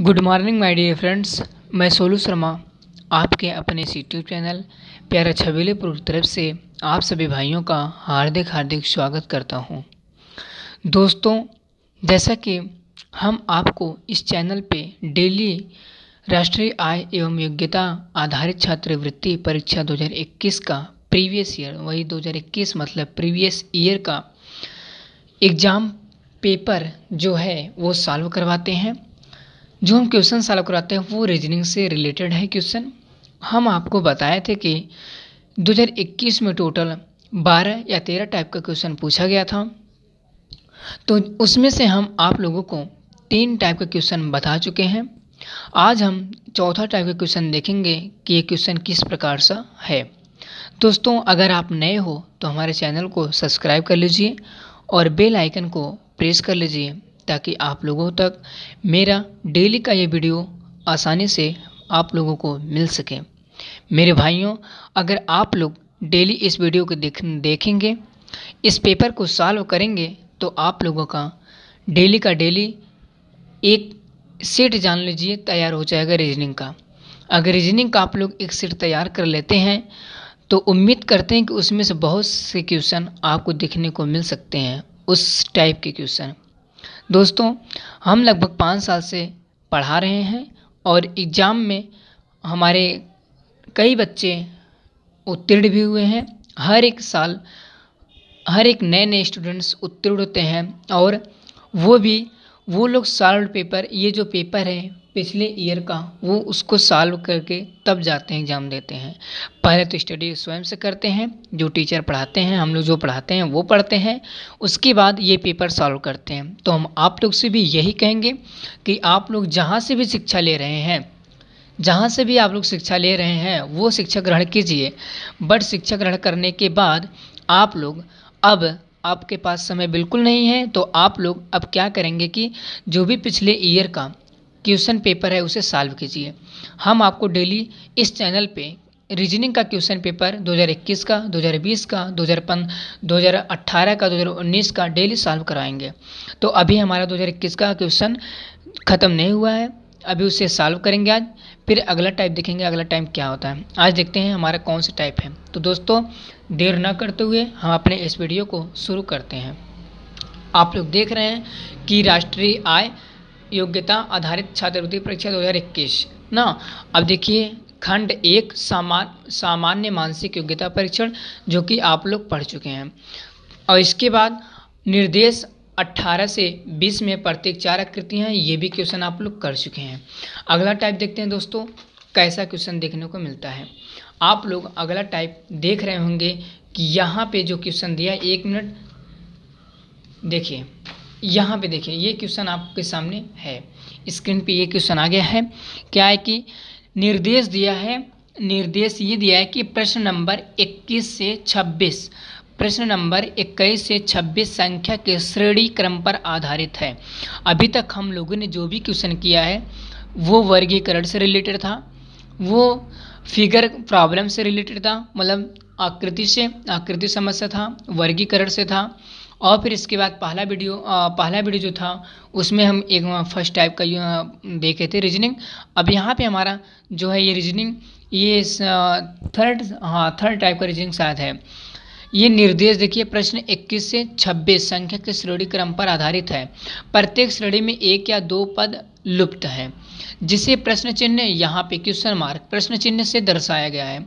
Good morning my dear friends मैं सोलू शर्मा आपके अपने इस यूट्यूब चैनल प्यारा छबीले पुर तरफ से आप सभी भाइयों का हार्दिक हार्दिक स्वागत करता हूं। दोस्तों जैसा कि हम आपको इस चैनल पे डेली राष्ट्रीय आय एवं योग्यता आधारित छात्रवृत्ति परीक्षा 2021 का प्रीवियस ईयर वही 2021 मतलब प्रीवियस ईयर का एग्ज़ाम पेपर जो है वो सॉल्व करवाते हैं जो हम क्वेश्चन सॉल्व कराते हैं वो रीजनिंग से रिलेटेड है क्वेश्चन हम आपको बताए थे कि 2021 में टोटल 12 या 13 टाइप का क्वेश्चन पूछा गया था तो उसमें से हम आप लोगों को तीन टाइप का क्वेश्चन बता चुके हैं आज हम चौथा टाइप का क्वेश्चन देखेंगे कि ये क्वेश्चन किस प्रकार सा है दोस्तों अगर आप नए हो तो हमारे चैनल को सब्सक्राइब कर लीजिए और बेल आइकन को प्रेस कर लीजिए ताकि आप लोगों तक मेरा डेली का ये वीडियो आसानी से आप लोगों को मिल सके मेरे भाइयों अगर आप लोग डेली इस वीडियो को देख देखेंगे इस पेपर को सॉल्व करेंगे तो आप लोगों का डेली का डेली एक सेट जान लीजिए तैयार हो जाएगा रीजनिंग का अगर रीजनिंग का आप लोग एक सेट तैयार कर लेते हैं तो उम्मीद करते हैं कि उसमें से बहुत से क्वेश्चन आपको देखने को मिल सकते हैं उस टाइप के क्वेश्चन दोस्तों हम लगभग पाँच साल से पढ़ा रहे हैं और एग्ज़ाम में हमारे कई बच्चे उत्तीर्ण भी हुए हैं हर एक साल हर एक नए नए स्टूडेंट्स उत्तीर्ण होते हैं और वो भी वो लोग सॉल्व पेपर ये जो पेपर है पिछले ईयर का वो उसको सॉल्व करके तब जाते हैं एग्ज़ाम देते हैं पहले तो स्टडी स्वयं से करते हैं जो टीचर पढ़ाते हैं हम लोग जो पढ़ाते हैं वो पढ़ते हैं उसके बाद ये पेपर सॉल्व करते हैं तो हम आप लोग से भी यही कहेंगे कि आप लोग जहाँ से भी शिक्षा ले रहे हैं जहाँ से भी आप लोग शिक्षा ले रहे हैं वो शिक्षा ग्रहण कीजिए बट शिक्षा ग्रहण करने के बाद आप लोग अब आपके पास समय बिल्कुल नहीं है तो आप लोग अब क्या करेंगे कि जो भी पिछले ईयर का क्वेश्चन पेपर है उसे सॉल्व कीजिए हम आपको डेली इस चैनल पे रीजनिंग का क्वेश्चन पेपर 2021 का 2020 का 2015, 2018 का 2019 का डेली सॉल्व कराएंगे तो अभी हमारा 2021 का क्वेश्चन ख़त्म नहीं हुआ है अभी उसे सॉल्व करेंगे आज फिर अगला टाइप देखेंगे अगला टाइप क्या होता है आज देखते हैं हमारा कौन सा टाइप है तो दोस्तों देर ना करते हुए हम अपने इस वीडियो को शुरू करते हैं आप लोग देख रहे हैं कि राष्ट्रीय आय योग्यता आधारित छात्रवृत्ति परीक्षा दो हज़ार इक्कीस ना अब देखिए खंड एक सामान सामान्य मानसिक योग्यता परीक्षण जो कि आप लोग पढ़ चुके हैं और इसके बाद निर्देश 18 से 20 में प्रत्येक चार आकृतियाँ हैं ये भी क्वेश्चन आप लोग कर चुके हैं अगला टाइप देखते हैं दोस्तों कैसा क्वेश्चन देखने को मिलता है आप लोग अगला टाइप देख रहे होंगे कि यहाँ पे जो क्वेश्चन दिया एक मिनट देखिए यहाँ पे देखिए ये क्वेश्चन आपके सामने है स्क्रीन पे ये क्वेश्चन आ गया है क्या है कि निर्देश दिया है निर्देश ये दिया है कि प्रश्न नंबर 21 से 26 प्रश्न नंबर 21 से 26 संख्या के श्रेणी क्रम पर आधारित है अभी तक हम लोगों ने जो भी क्वेश्चन किया है वो वर्गीकरण से रिलेटेड था वो फिगर प्रॉब्लम से रिलेटेड था मतलब आकृति से आकृति समस्या था वर्गीकरण से था और फिर इसके बाद पहला वीडियो पहला वीडियो जो था उसमें हम एक फर्स्ट टाइप का देखे थे रीजनिंग अब यहाँ पे हमारा जो है ये रीजनिंग ये थर्ड हाँ थर्ड टाइप का रीजनिंग शायद है ये निर्देश देखिए प्रश्न 21 से 26 संख्या के श्रेणी क्रम पर आधारित है प्रत्येक श्रेणी में एक या दो पद लुप्त है जिसे प्रश्न चिन्ह यहाँ पे क्वेश्चन मार्क प्रश्न चिन्ह से दर्शाया गया है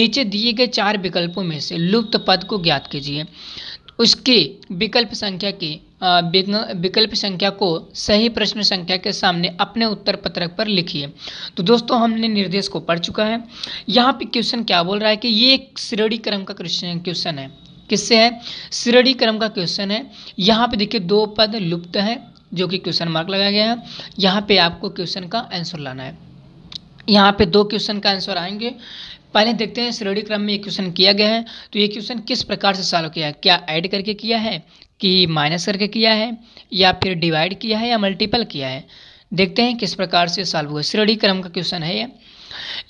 नीचे दिए गए चार विकल्पों में से लुप्त पद को ज्ञात कीजिए उसके विकल्प संख्या की विकल्प संख्या को सही प्रश्न संख्या के सामने अपने उत्तर पत्रक पर लिखिए तो दोस्तों हमने निर्देश को पढ़ चुका है यहाँ पे क्वेश्चन क्या बोल रहा है कि ये एक श्रेणी क्रम का क्वेश्चन है किससे है श्रेणी क्रम का क्वेश्चन है यहाँ पे देखिए दो पद लुप्त है जो कि क्वेश्चन मार्क लगाया गया है यहाँ पे आपको क्वेश्चन का आंसर लाना है यहाँ पे दो क्वेश्चन का आंसर आएंगे पहले देखते हैं श्रेणी क्रम में ये क्वेश्चन किया गया है तो ये क्वेश्चन किस प्रकार से सॉल्व किया है क्या ऐड करके किया है कि माइनस करके किया है या फिर डिवाइड किया है या मल्टीपल किया है देखते हैं किस प्रकार से सॉल्व हुआ श्रेणी क्रम का क्वेश्चन है ये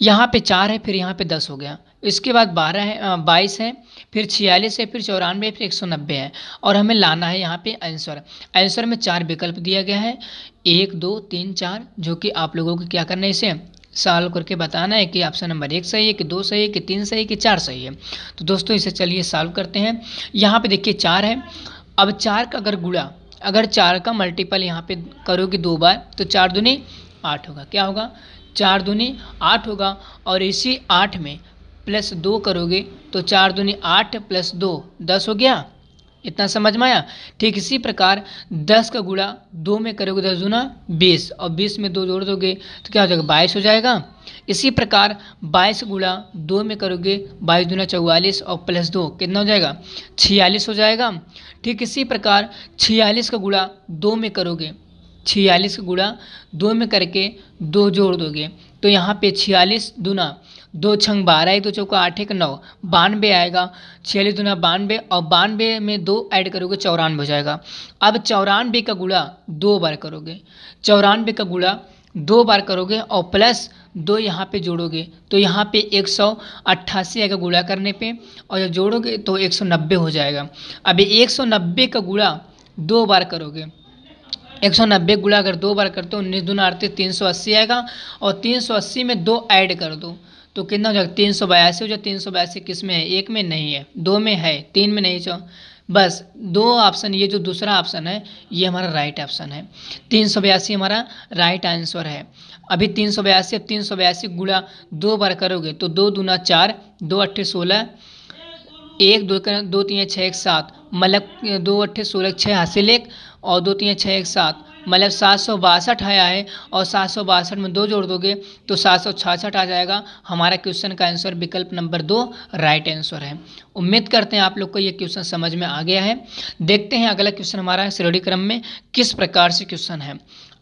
यहाँ पे चार है फिर यहाँ पे दस हो गया इसके बाद बारह है बाईस है फिर छियालीस है फिर चौरानवे फिर एक सौ नब्बे है और हमें लाना है यहाँ पे आंसर आंसर में चार विकल्प दिया गया है एक दो तीन चार जो कि आप लोगों को क्या करना है इसे सॉल्व करके बताना है कि ऑप्शन नंबर एक सही है कि दो सही है कि तीन सही है कि चार सही है तो दोस्तों इसे चलिए सॉल्व करते हैं यहाँ पे देखिए चार है अब चार का अगर गुड़ा अगर चार का मल्टीपल यहाँ पे करोगे दो बार तो चार दुनी आठ होगा क्या होगा चार दुनी आठ होगा और इसी आठ में प्लस दो करोगे तो चार दुनी आठ प्लस दो दस हो गया इतना समझ में आया ठीक इसी प्रकार दस का गुड़ा दो में करोगे दस गुना बीस और बीस में दो जोड़ दोगे तो क्या हो जाएगा बाईस हो जाएगा इसी प्रकार बाईस गुड़ा दो में करोगे बाईस गुना चौवालीस और प्लस दो कितना हो जाएगा छियालीस हो जाएगा ठीक इसी प्रकार छियालीस का गुड़ा दो में करोगे छियालीस का गुड़ा दो में करके दो जोड़ दोगे तो यहाँ पे छियालीस दूना दो छंग बारह एक दो चौक आठ एक नौ बानवे आएगा छियालीस दुना बानवे और बानवे में दो ऐड करोगे चौरानवे हो जाएगा अब चौरानवे का गुड़ा दो बार करोगे चौरानवे का गुड़ा दो बार करोगे और प्लस दो यहाँ पे जोड़ोगे तो यहाँ पे एक सौ अट्ठासी आएगा गुड़ा करने पे और जब जोड़ोगे तो एक सौ नब्बे हो जाएगा अभी एक सौ नब्बे का गुड़ा दो बार करोगे एक सौ नब्बे गुड़ा अगर दो बार करते हो उन्नीस दून अड़तीस तीन सौ अस्सी आएगा और तीन सौ अस्सी में दो ऐड कर दो तो कितना हो जाएगा तीन सौ बयासी हो जाए तीन सौ बयासी किस में है एक में नहीं है दो में है तीन में नहीं चाहो बस दो ऑप्शन ये जो दूसरा ऑप्शन है ये हमारा राइट ऑप्शन है तीन सौ बयासी हमारा राइट आंसर है अभी तीन सौ बयासी अब तीन सौ बयासी गुड़ा दो बार करोगे तो दो दूना चार दो अट्ठे सोलह एक दो दो तीन छः एक सात मतलब दो अट्ठे सोलह छः हासिल एक और दो तीन छः एक सात मतलब सात सौ बासठ आया है और सात सौ बासठ में दो जोड़ दोगे तो सात सौ छाछठ आ जाएगा हमारा क्वेश्चन का आंसर विकल्प नंबर दो राइट आंसर है उम्मीद करते हैं आप लोग को ये क्वेश्चन समझ में आ गया है देखते हैं अगला क्वेश्चन हमारा श्रेणी क्रम में किस प्रकार से क्वेश्चन है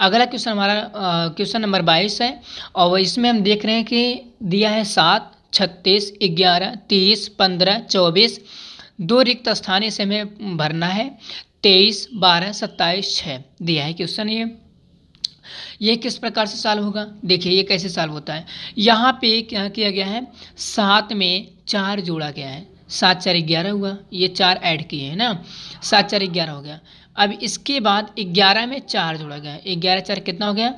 अगला क्वेश्चन हमारा क्वेश्चन नंबर बाईस है और इसमें हम देख रहे हैं कि दिया है सात छत्तीस ग्यारह तीस पंद्रह चौबीस दो रिक्त स्थान इसे हमें भरना है तेईस बारह सत्ताईस छः दिया है क्वेश्चन ये यह किस प्रकार से साल होगा देखिए ये कैसे साल होता है यहाँ पे क्या किया गया है सात में चार जोड़ा गया है सात चार ग्यारह हुआ ये चार ऐड किए हैं ना सात चार ग्यारह हो गया अब इसके बाद ग्यारह में चार जोड़ा गया है ग्यारह चार कितना हो गया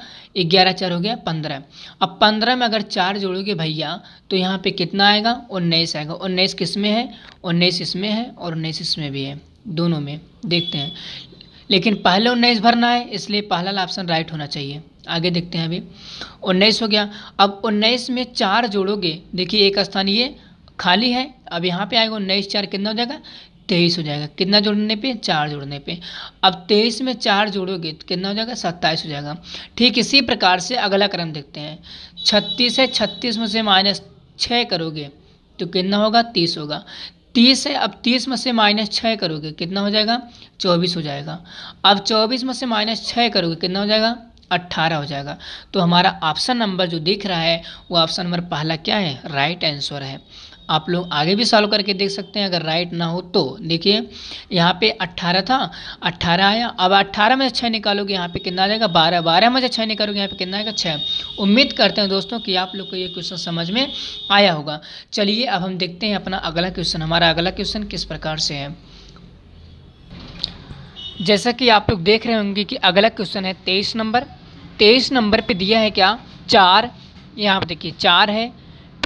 ग्यारह चार हो गया पंद्रह अब पंद्रह में अगर चार जोड़ोगे भैया तो यहाँ पे कितना आएगा उन्नीस आएगा उन्नीस किस में है उन्नीस इसमें है और उन्नीस इसमें भी है दोनों में देखते हैं लेकिन पहले उन्नीस भरना है इसलिए पहला ऑप्शन राइट होना चाहिए आगे देखते हैं अभी उन्नीस हो गया अब उन्नीस में चार जोड़ोगे देखिए एक स्थान ये खाली है अब यहाँ पे आएगा उन्नीस चार कितना हो जाएगा तेईस हो जाएगा कितना जोड़ने पे चार जोड़ने पे अब तेईस में चार जोड़ोगे तो कितना हो जाएगा सत्ताईस हो जाएगा ठीक इसी प्रकार से अगला क्रम देखते हैं छत्तीस है छत्तीस में से माइनस छः करोगे तो कितना होगा तीस होगा तीस है अब तीस में से माइनस छः करोगे कितना हो जाएगा चौबीस हो जाएगा अब चौबीस में से माइनस छः करोगे कितना हो जाएगा अट्ठारह हो जाएगा तो हमारा ऑप्शन नंबर जो दिख रहा है वो ऑप्शन नंबर पहला क्या है राइट आंसर है आप लोग आगे भी सॉल्व करके देख सकते हैं अगर राइट ना हो तो देखिए यहाँ पे 18 था 18 आया अब 18 में से छः निकालोगे यहाँ पे कितना आ जाएगा 12 12 में से छः निकालोगे यहाँ पे कितना आएगा छः उम्मीद करते हैं दोस्तों कि आप लोग को ये क्वेश्चन समझ में आया होगा चलिए अब हम देखते हैं अपना अगला क्वेश्चन हमारा अगला क्वेश्चन किस प्रकार से है जैसा कि आप लोग देख रहे होंगे कि अगला क्वेश्चन है तेईस नंबर तेईस नंबर पर दिया है क्या चार यहाँ पर देखिए चार है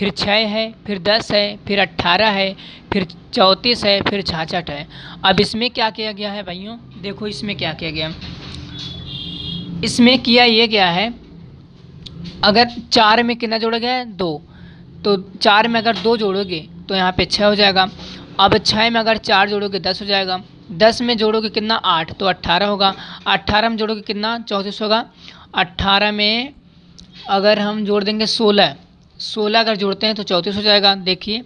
फिर छः है फिर दस है फिर अट्ठारह है फिर चौंतीस है फिर छाछठ है अब इसमें क्या किया गया है भाइयों देखो इसमें क्या किया गया इसमें किया ये गया है अगर चार में कितना जोड़ा गया है दो तो चार में अगर दो जोड़ोगे तो यहाँ पे छः हो जाएगा अब छः में अगर चार जोड़ोगे दस हो जाएगा दस में जोड़ोगे कितना आठ तो अट्ठारह होगा अट्ठारह में जोड़ोगे कितना चौंतीस होगा अट्ठारह में अगर हम जोड़ देंगे सोलह सोलह अगर जोड़ते हैं तो चौंतीस हो जाएगा देखिए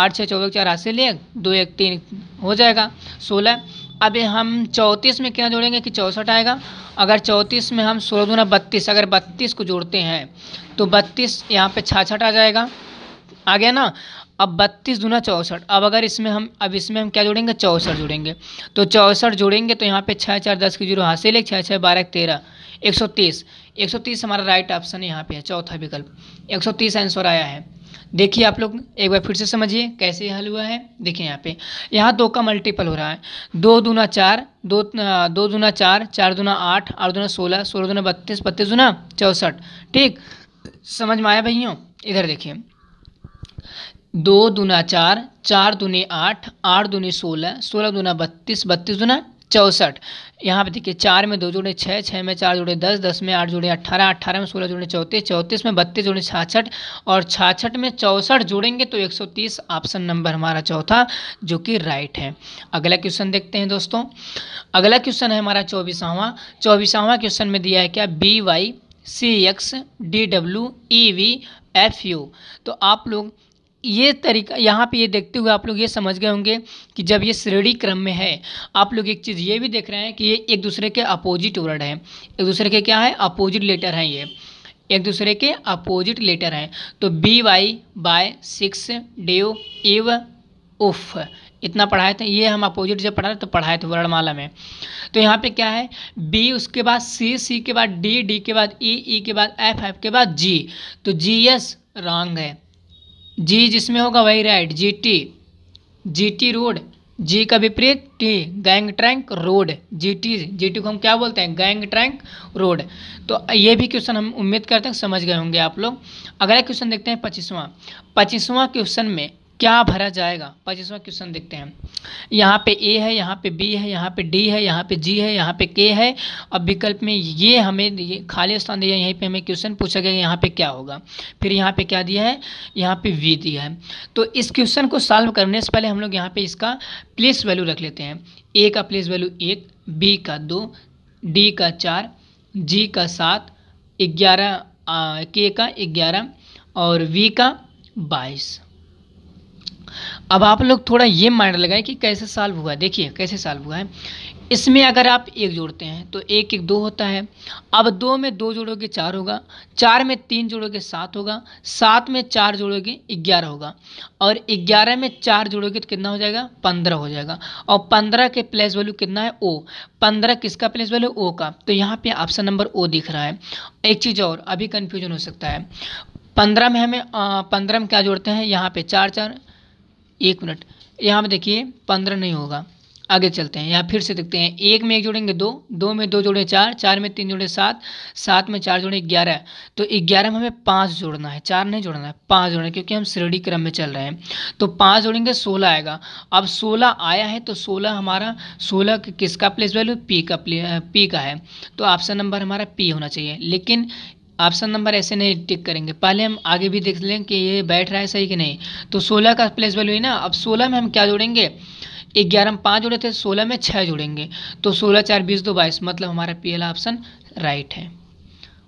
आठ छः चौबीस चार हाथ से लिए दो एक तीन हो जाएगा सोलह अब हम चौंतीस में क्या जोड़ेंगे कि चौंसठ आएगा अगर चौंतीस में हम सोलह दूना बत्तीस अगर बत्तीस को जोड़ते हैं तो बत्तीस यहाँ पे छाछठ आ जाएगा आ गया ना अब बत्तीस दूना चौंसठ अब अगर इसमें हम अब इसमें हम क्या जोड़ेंगे चौंसठ जोड़ेंगे तो चौंसठ जोड़ेंगे तो यहाँ पे छः चार दस की जीरो हासिल एक छः छः बारह एक तेरह एक सौ तीस एक सौ तीस हमारा राइट ऑप्शन यहाँ पे है चौथा विकल्प एक सौ तीस आंसर आया है देखिए आप लोग एक बार फिर से समझिए कैसे हल हुआ है देखिए यहाँ पे यहाँ दो का मल्टीपल हो रहा है दो दूना चार दो दो दूना चार चार दूना आठ आठ दूना सोलह सोलह दूना बत्तीस बत्तीस दूना चौंसठ ठीक समझ में आया भैया इधर देखिए दो दूना चार चार दूनी आठ आठ दूनी सोलह सोलह दूना बत्तीस बत्तीस दूना चौंसठ यहाँ पे देखिए चार में दो जुड़े छः छः में चार जुड़े दस दस में आठ जुड़े अट्ठारह अट्ठारह में सोलह जुड़े चौंतीस चौंतीस में बत्तीस जुड़े छाछठ और छाछठ में चौंसठ जुड़ेंगे तो एक सौ तीस ऑप्शन नंबर हमारा चौथा जो कि राइट है अगला क्वेश्चन देखते हैं दोस्तों अगला क्वेश्चन है हमारा चौबीसवां चौबीसवां क्वेश्चन में दिया है क्या B Y C X D W E V F U तो आप लोग ये तरीका यहाँ पे ये देखते हुए आप लोग ये समझ गए होंगे कि जब ये श्रेणी क्रम में है आप लोग एक चीज़ ये भी देख रहे हैं कि ये एक दूसरे के अपोजिट वर्ड हैं एक दूसरे के क्या है अपोजिट लेटर हैं ये एक दूसरे के अपोजिट लेटर हैं तो बी वाई बाय सिक्स डेव इव उफ इतना पढ़ाए थे ये हम अपोजिट जब पढ़ा तो पढ़ाए थे वर्णमाला में तो यहाँ पे क्या है बी उसके बाद सी सी के बाद डी डी के बाद ई e, ई e के बाद एफ एफ के बाद जी तो जी एस रॉन्ग है जी जिसमें होगा वही right G T G T road G का विपरीत T grand trunk road G T G T को हम क्या बोलते हैं गैंग ट्रैंक रोड तो ये भी क्वेश्चन हम उम्मीद करते हैं समझ गए होंगे आप लोग अगला क्वेश्चन देखते हैं पच्चीसवां पच्चीसवां क्वेश्चन में क्या भरा जाएगा पच्चीसवा क्वेश्चन देखते हैं यहाँ पे ए है यहाँ पे बी है यहाँ पे डी है यहाँ पे जी है यहाँ पे के है अब विकल्प में ये हमें ये खाली स्थान दिया यहीं पे हमें क्वेश्चन पूछा गया यहाँ पे क्या होगा फिर यहाँ पे क्या दिया है यहाँ पे वी दिया है तो इस क्वेश्चन को सॉल्व करने से पहले हम लोग यहाँ पे इसका प्लेस वैल्यू रख लेते हैं ए का प्लेस वैल्यू एक बी का दो डी का चार जी का सात ग्यारह के का ग्यारह और वी का बाईस अब आप लोग थोड़ा ये माइंड लगाए कि कैसे साल्व हुआ है देखिए कैसे साल्व हुआ है इसमें अगर आप एक जोड़ते हैं तो एक एक दो होता है अब दो में दो जोड़ोगे चार होगा चार में तीन जोड़ोगे सात होगा सात में चार जोड़ोगे ग्यारह होगा और ग्यारह में चार जोड़ोगे तो कितना हो जाएगा पंद्रह हो जाएगा और पंद्रह के प्लेस वैल्यू कितना है ओ पंद्रह किसका प्लेस वैल्यू ओ का तो यहाँ पर ऑप्शन नंबर ओ दिख रहा है एक चीज़ और अभी कन्फ्यूजन हो सकता है पंद्रह में हमें पंद्रह में क्या जोड़ते हैं यहाँ पे चार चार एक मिनट यहाँ पे देखिए पंद्रह नहीं होगा आगे चलते हैं यहाँ फिर से देखते हैं एक में एक जोड़ेंगे दो दो में दो जोड़े चार चार में तीन जोड़े सात सात में चार जोड़े ग्यारह तो ग्यारह में हमें पाँच जोड़ना है चार नहीं जोड़ना है पाँच जोड़ना है क्योंकि हम श्रेणी क्रम में चल रहे हैं तो पाँच जोड़ेंगे सोलह आएगा अब सोलह आया है तो सोलह हमारा सोलह किसका प्लेस वैल्यू पी का प्ले पी का है तो ऑप्शन नंबर हमारा पी होना चाहिए लेकिन ऑप्शन नंबर ऐसे नहीं टिक करेंगे पहले हम आगे भी देख लें कि ये बैठ रहा है सही कि नहीं तो सोलह का प्लेस वैल्यू है ना अब सोलह में हम क्या जोड़ेंगे ग्यारह में पाँच जोड़े थे सोलह में छः जोड़ेंगे तो सोलह चार बीस दो बाईस मतलब हमारा पी ऑप्शन राइट है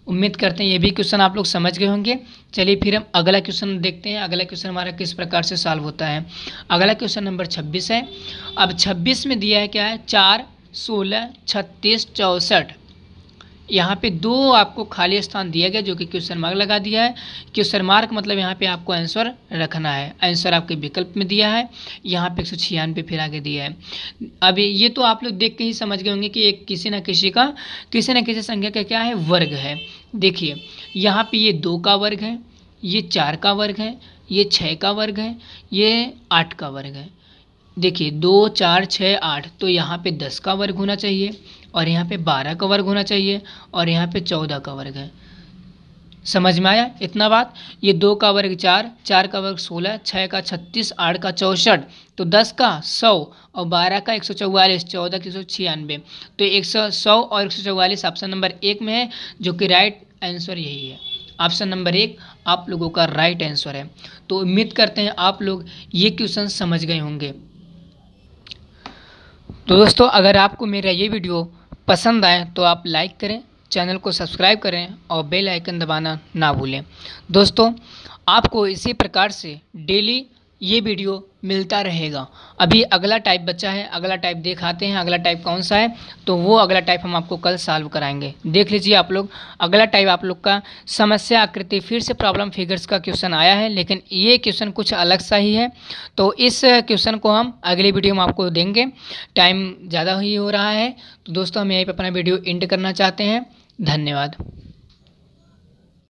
उम्मीद करते हैं ये भी क्वेश्चन आप लोग समझ गए होंगे चलिए फिर हम अगला क्वेश्चन देखते हैं अगला क्वेश्चन हमारा किस प्रकार से सॉल्व होता है अगला क्वेश्चन नंबर छब्बीस है अब छब्बीस में दिया है क्या है चार सोलह छत्तीस चौंसठ यहाँ पे दो आपको खाली स्थान दिया गया जो कि क्वेश्चन मार्क लगा दिया है क्वेश्चन मार्क मतलब यहाँ पे आपको आंसर रखना है आंसर आपके विकल्प में दिया है यहाँ पे एक सौ छियानवे फिर आगे दिया है अभी ये तो आप लोग देख के ही समझ गए होंगे कि एक किसी ना किसी का किसी ना किसी संख्या का क्या है वर्ग है देखिए यहाँ पर ये दो का वर्ग है ये चार का वर्ग है ये छः का वर्ग है ये आठ का वर्ग है देखिए दो चार छः आठ तो यहाँ पे दस का वर्ग होना चाहिए और यहाँ पे बारह का वर्ग होना चाहिए और यहाँ पे चौदह का वर्ग है समझ में आया इतना बात ये दो का वर्ग चार चार का वर्ग सोलह छः का छत्तीस आठ का चौंसठ तो दस का सौ और बारह का एक सौ चौवालीस चौदह की एक सौ छियानवे तो एक सौ सौ और एक सौ चौवालीस ऑप्शन नंबर एक में है जो कि राइट आंसर यही है ऑप्शन नंबर एक आप लोगों का राइट आंसर है तो उम्मीद करते हैं आप लोग ये क्वेश्चन समझ गए होंगे तो दोस्तों अगर आपको मेरा ये वीडियो पसंद आए तो आप लाइक करें चैनल को सब्सक्राइब करें और बेल आइकन दबाना ना भूलें दोस्तों आपको इसी प्रकार से डेली ये वीडियो मिलता रहेगा अभी अगला टाइप बचा है अगला टाइप देखाते हैं अगला टाइप कौन सा है तो वो अगला टाइप हम आपको कल सॉल्व कराएंगे देख लीजिए आप लोग अगला टाइप आप लोग का समस्या आकृति फिर से प्रॉब्लम फिगर्स का क्वेश्चन आया है लेकिन ये क्वेश्चन कुछ अलग सा ही है तो इस क्वेश्चन को हम अगली वीडियो में आपको देंगे टाइम ज़्यादा ही हो रहा है तो दोस्तों हम यहीं पर अपना वीडियो एंड करना चाहते हैं धन्यवाद